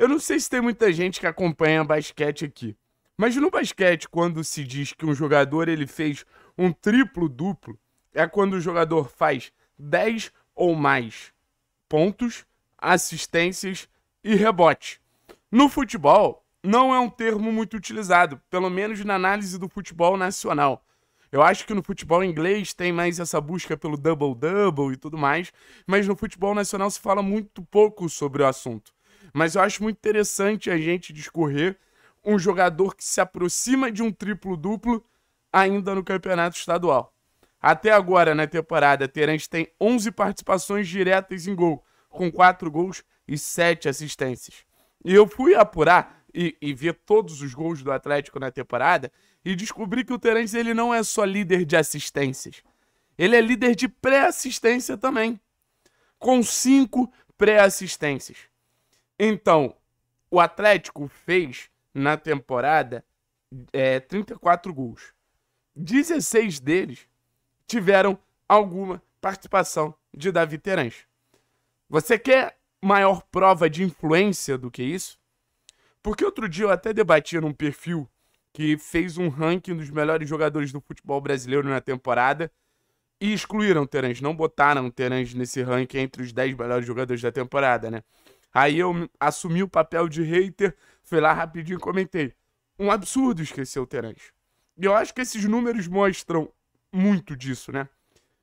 Eu não sei se tem muita gente que acompanha basquete aqui. Mas no basquete, quando se diz que um jogador ele fez um triplo duplo, é quando o jogador faz 10 ou mais pontos, assistências e rebote. No futebol, não é um termo muito utilizado, pelo menos na análise do futebol nacional. Eu acho que no futebol inglês tem mais essa busca pelo double-double e tudo mais, mas no futebol nacional se fala muito pouco sobre o assunto. Mas eu acho muito interessante a gente discorrer um jogador que se aproxima de um triplo-duplo ainda no campeonato estadual. Até agora, na temporada, Terence tem 11 participações diretas em gol, com 4 gols e 7 assistências. E eu fui apurar e, e ver todos os gols do Atlético na temporada e descobri que o Terence ele não é só líder de assistências. Ele é líder de pré-assistência também, com 5 pré-assistências. Então, o Atlético fez na temporada é, 34 gols. 16 deles tiveram alguma participação de Davi Terãs. Você quer maior prova de influência do que isso? Porque outro dia eu até debatia num perfil que fez um ranking dos melhores jogadores do futebol brasileiro na temporada e excluíram o Terãs, não botaram o Terãs nesse ranking entre os 10 melhores jogadores da temporada, né? Aí eu assumi o papel de hater, fui lá rapidinho e comentei. Um absurdo esquecer o Terence. E eu acho que esses números mostram muito disso, né?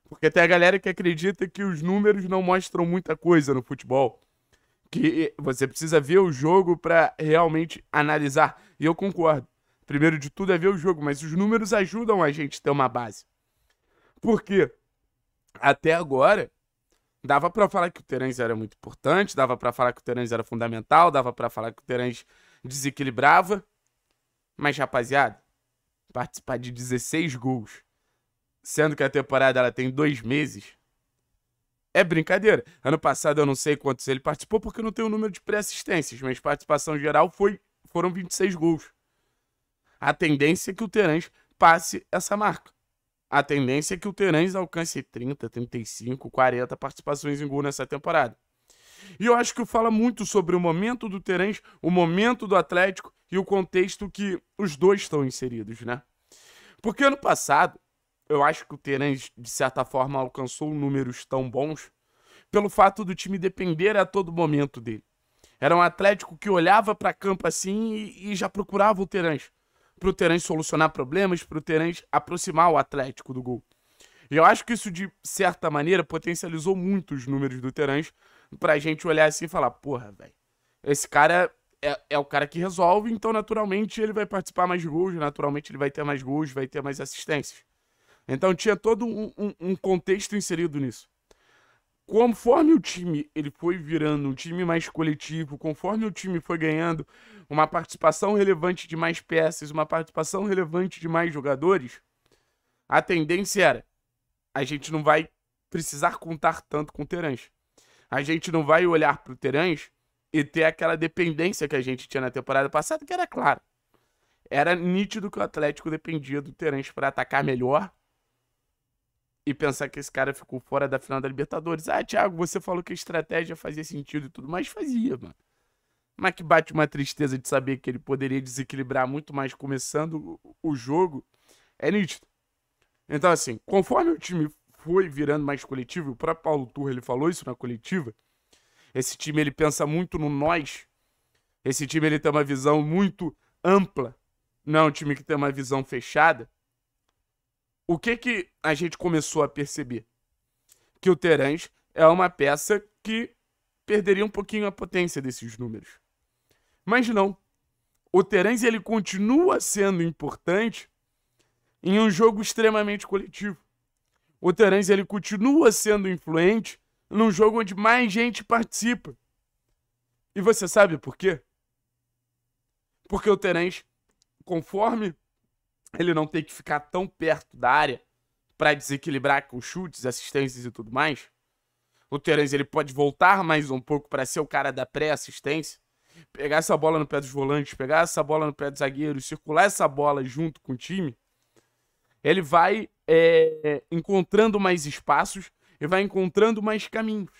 Porque tem a galera que acredita que os números não mostram muita coisa no futebol. Que você precisa ver o jogo para realmente analisar. E eu concordo. Primeiro de tudo é ver o jogo, mas os números ajudam a gente ter uma base. Porque até agora, dava para falar que o Terence era muito importante, dava para falar que o Terence era fundamental, dava para falar que o Terence desequilibrava. Mas, rapaziada, participar de 16 gols, sendo que a temporada ela tem dois meses, é brincadeira. Ano passado eu não sei quantos ele participou porque não tem o número de pré-assistências, mas participação geral foi, foram 26 gols. A tendência é que o Terence passe essa marca. A tendência é que o Terãs alcance 30, 35, 40 participações em gol nessa temporada. E eu acho que fala muito sobre o momento do Terãs, o momento do Atlético e o contexto que os dois estão inseridos, né? Porque ano passado, eu acho que o Terãs, de certa forma, alcançou números tão bons pelo fato do time depender a todo momento dele. Era um Atlético que olhava para campo assim e, e já procurava o Terãs pro Terãs solucionar problemas, pro Terãs aproximar o Atlético do gol. E eu acho que isso, de certa maneira, potencializou muito os números do Terãs pra gente olhar assim e falar, porra, velho, esse cara é, é o cara que resolve, então naturalmente ele vai participar mais de gols, naturalmente ele vai ter mais gols, vai ter mais assistências. Então tinha todo um, um, um contexto inserido nisso conforme o time ele foi virando um time mais coletivo, conforme o time foi ganhando uma participação relevante de mais peças, uma participação relevante de mais jogadores, a tendência era a gente não vai precisar contar tanto com o Terãs. A gente não vai olhar para o Terãs e ter aquela dependência que a gente tinha na temporada passada, que era claro. Era nítido que o Atlético dependia do Terãs para atacar melhor e pensar que esse cara ficou fora da final da Libertadores. Ah, Thiago, você falou que a estratégia fazia sentido e tudo, mas fazia, mano. Mas que bate uma tristeza de saber que ele poderia desequilibrar muito mais começando o jogo. É nítido. Então, assim, conforme o time foi virando mais coletivo, o próprio Paulo Turra ele falou isso na coletiva. Esse time ele pensa muito no nós. Esse time ele tem uma visão muito ampla. Não é um time que tem uma visão fechada o que, que a gente começou a perceber? Que o Terence é uma peça que perderia um pouquinho a potência desses números. Mas não. O Terence ele continua sendo importante em um jogo extremamente coletivo. O Terence ele continua sendo influente num jogo onde mais gente participa. E você sabe por quê? Porque o Terence, conforme ele não tem que ficar tão perto da área para desequilibrar com chutes, assistências e tudo mais. O Terence ele pode voltar mais um pouco para ser o cara da pré-assistência, pegar essa bola no pé dos volantes, pegar essa bola no pé dos zagueiros, circular essa bola junto com o time. Ele vai é, encontrando mais espaços e vai encontrando mais caminhos.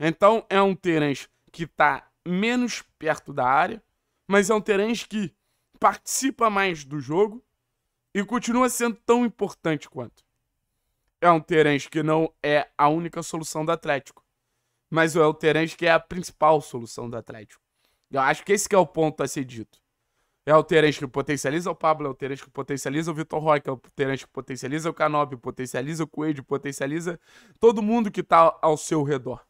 Então é um Terence que está menos perto da área, mas é um Terence que participa mais do jogo e continua sendo tão importante quanto. É um Terence que não é a única solução do Atlético, mas é o Terence que é a principal solução do Atlético. Eu acho que esse que é o ponto a ser dito. É o Terence que potencializa o Pablo, é o Terence que potencializa o Vitor Roque, é o Terence que potencializa o Canopio, potencializa o Coelho, potencializa todo mundo que está ao seu redor.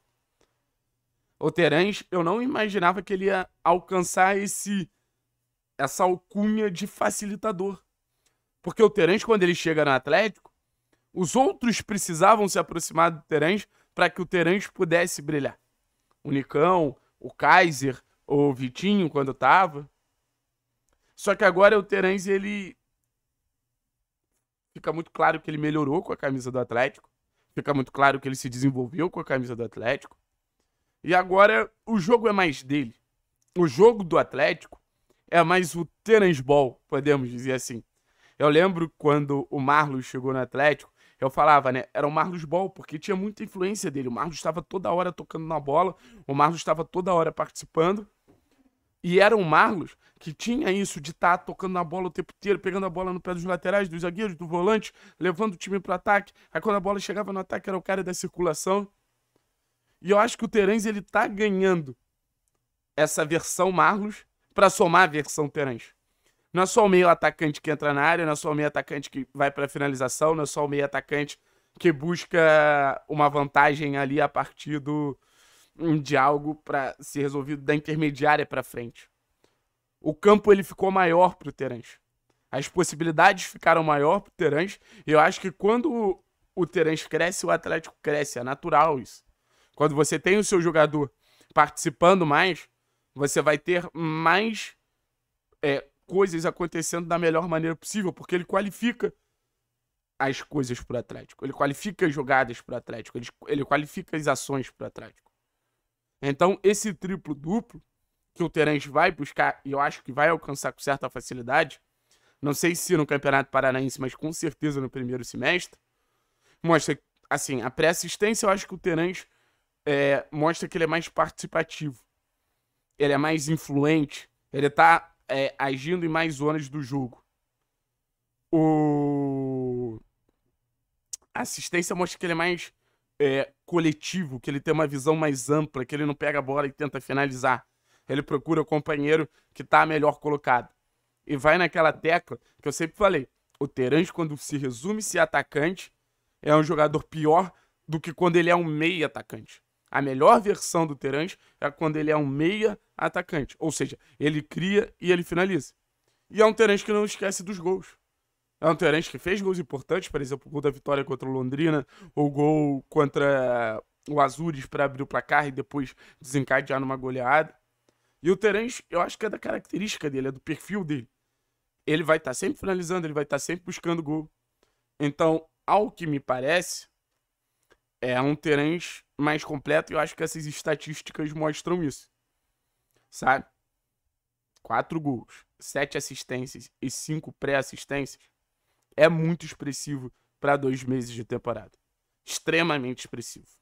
O Terence, eu não imaginava que ele ia alcançar esse essa alcunha de facilitador. Porque o Terence, quando ele chega no Atlético, os outros precisavam se aproximar do Terence para que o Terence pudesse brilhar. O Nicão, o Kaiser, o Vitinho, quando estava. Só que agora o Terence, ele. Fica muito claro que ele melhorou com a camisa do Atlético. Fica muito claro que ele se desenvolveu com a camisa do Atlético. E agora o jogo é mais dele. O jogo do Atlético é mais o Ball podemos dizer assim. Eu lembro quando o Marlos chegou no Atlético, eu falava, né? Era o Marlos Ball, porque tinha muita influência dele. O Marlos estava toda hora tocando na bola, o Marlos estava toda hora participando. E era o Marlos que tinha isso de estar tá tocando na bola o tempo inteiro, pegando a bola no pé dos laterais, dos zagueiros, do volante, levando o time para ataque. Aí quando a bola chegava no ataque, era o cara da circulação. E eu acho que o Terence ele tá ganhando essa versão Marlos para somar a versão Terans. Não é só o meio atacante que entra na área, não é só o meio atacante que vai para finalização, não é só o meio atacante que busca uma vantagem ali a partir do, hum, de algo para ser resolvido da intermediária para frente. O campo ele ficou maior para o Terence, As possibilidades ficaram maior para o E Eu acho que quando o Terence cresce, o Atlético cresce. É natural isso. Quando você tem o seu jogador participando mais, você vai ter mais é, coisas acontecendo da melhor maneira possível, porque ele qualifica as coisas para o Atlético. Ele qualifica as jogadas para o Atlético. Ele, ele qualifica as ações para o Atlético. Então, esse triplo-duplo que o Terence vai buscar, e eu acho que vai alcançar com certa facilidade, não sei se no Campeonato Paranaense, mas com certeza no primeiro semestre, mostra, assim, a pré-assistência eu acho que o Terence é, mostra que ele é mais participativo ele é mais influente, ele tá é, agindo em mais zonas do jogo. O... A assistência mostra que ele é mais é, coletivo, que ele tem uma visão mais ampla, que ele não pega a bola e tenta finalizar. Ele procura o companheiro que tá melhor colocado. E vai naquela tecla que eu sempre falei. O Terence, quando se resume ser atacante, é um jogador pior do que quando ele é um meio atacante. A melhor versão do Terence é quando ele é um meia atacante. Ou seja, ele cria e ele finaliza. E é um Terence que não esquece dos gols. É um Terence que fez gols importantes, por exemplo, o gol da vitória contra o Londrina, o gol contra o Azures para abrir o placar e depois desencadear numa goleada. E o Terence, eu acho que é da característica dele, é do perfil dele. Ele vai estar tá sempre finalizando, ele vai estar tá sempre buscando gol. Então, ao que me parece, é, é um Terence mais completo e eu acho que essas estatísticas mostram isso. Sabe? Quatro gols, sete assistências e cinco pré-assistências é muito expressivo para dois meses de temporada. Extremamente expressivo.